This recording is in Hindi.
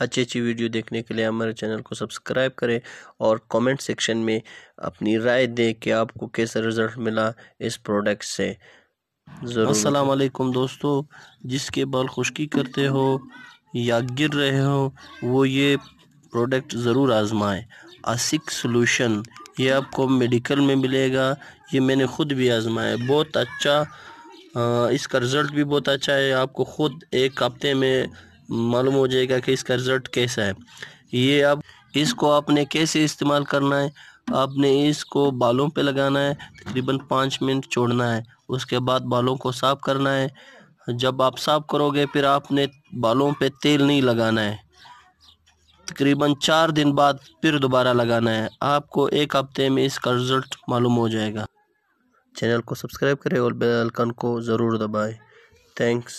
अच्छी अच्छी वीडियो देखने के लिए हमारे चैनल को सब्सक्राइब करें और कमेंट सेक्शन में अपनी राय दें कि आपको कैसा रिज़ल्ट मिला इस प्रोडक्ट से असलकुम दोस्तों जिसके बाल खुश्की करते हो या गिर रहे हो वो ये प्रोडक्ट ज़रूर आजमाएं आसिक सॉल्यूशन ये आपको मेडिकल में मिलेगा ये मैंने ख़ुद भी आजमाया बहुत अच्छा इसका रिज़ल्ट भी बहुत अच्छा है आपको ख़ुद एक हफ्ते में मालूम हो जाएगा कि इसका रिज़ल्ट कैसा है ये अब इसको आपने कैसे इस्तेमाल करना है आपने इसको बालों पे लगाना है तकरीबन पाँच मिनट छोड़ना है उसके बाद बालों को साफ़ करना है जब आप साफ़ करोगे फिर आपने बालों पे तेल नहीं लगाना है तकरीबन चार दिन बाद फिर दोबारा लगाना है आपको एक हफ्ते में इसका रिज़ल्ट मालूम हो जाएगा चैनल को सब्सक्राइब करें और बेल आइकन को ज़रूर दबाएं थैंक्स